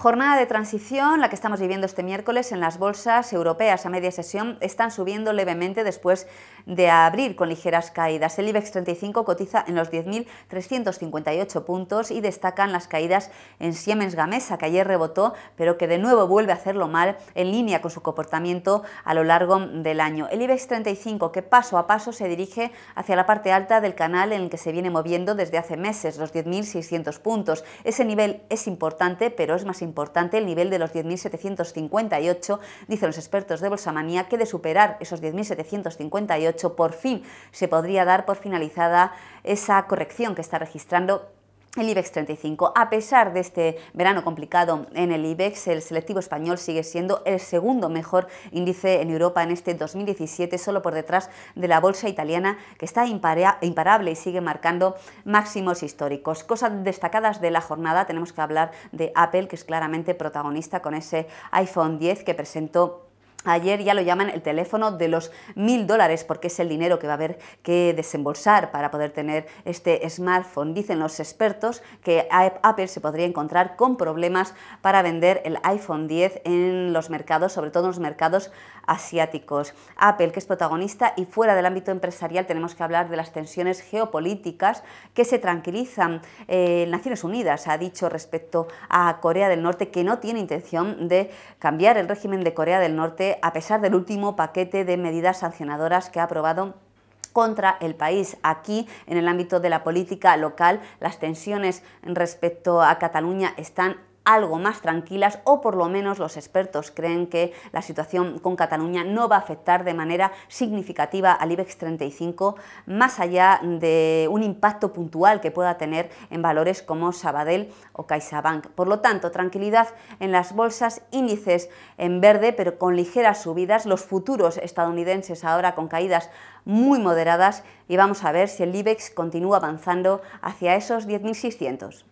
Jornada de transición, la que estamos viviendo este miércoles en las bolsas europeas a media sesión, están subiendo levemente después de abrir con ligeras caídas. El IBEX 35 cotiza en los 10.358 puntos y destacan las caídas en Siemens Gamesa, que ayer rebotó, pero que de nuevo vuelve a hacerlo mal en línea con su comportamiento a lo largo del año. El IBEX 35, que paso a paso se dirige hacia la parte alta del canal en el que se viene moviendo desde hace meses, los 10.600 puntos. Ese nivel es importante, pero es más importante importante el nivel de los 10.758, dicen los expertos de Manía que de superar esos 10.758 por fin se podría dar por finalizada esa corrección que está registrando el IBEX 35. A pesar de este verano complicado en el IBEX, el selectivo español sigue siendo el segundo mejor índice en Europa en este 2017, solo por detrás de la bolsa italiana, que está imparable y sigue marcando máximos históricos. Cosas destacadas de la jornada, tenemos que hablar de Apple, que es claramente protagonista con ese iPhone 10 que presentó Ayer ya lo llaman el teléfono de los mil dólares porque es el dinero que va a haber que desembolsar para poder tener este smartphone. Dicen los expertos que Apple se podría encontrar con problemas para vender el iPhone 10 en los mercados, sobre todo en los mercados asiáticos. Apple, que es protagonista y fuera del ámbito empresarial, tenemos que hablar de las tensiones geopolíticas que se tranquilizan. Eh, Naciones Unidas ha dicho respecto a Corea del Norte que no tiene intención de cambiar el régimen de Corea del Norte a pesar del último paquete de medidas sancionadoras que ha aprobado contra el país. Aquí, en el ámbito de la política local, las tensiones respecto a Cataluña están algo más tranquilas o por lo menos los expertos creen que la situación con Cataluña no va a afectar de manera significativa al IBEX 35 más allá de un impacto puntual que pueda tener en valores como Sabadell o CaixaBank. Por lo tanto, tranquilidad en las bolsas, índices en verde pero con ligeras subidas, los futuros estadounidenses ahora con caídas muy moderadas y vamos a ver si el IBEX continúa avanzando hacia esos 10.600.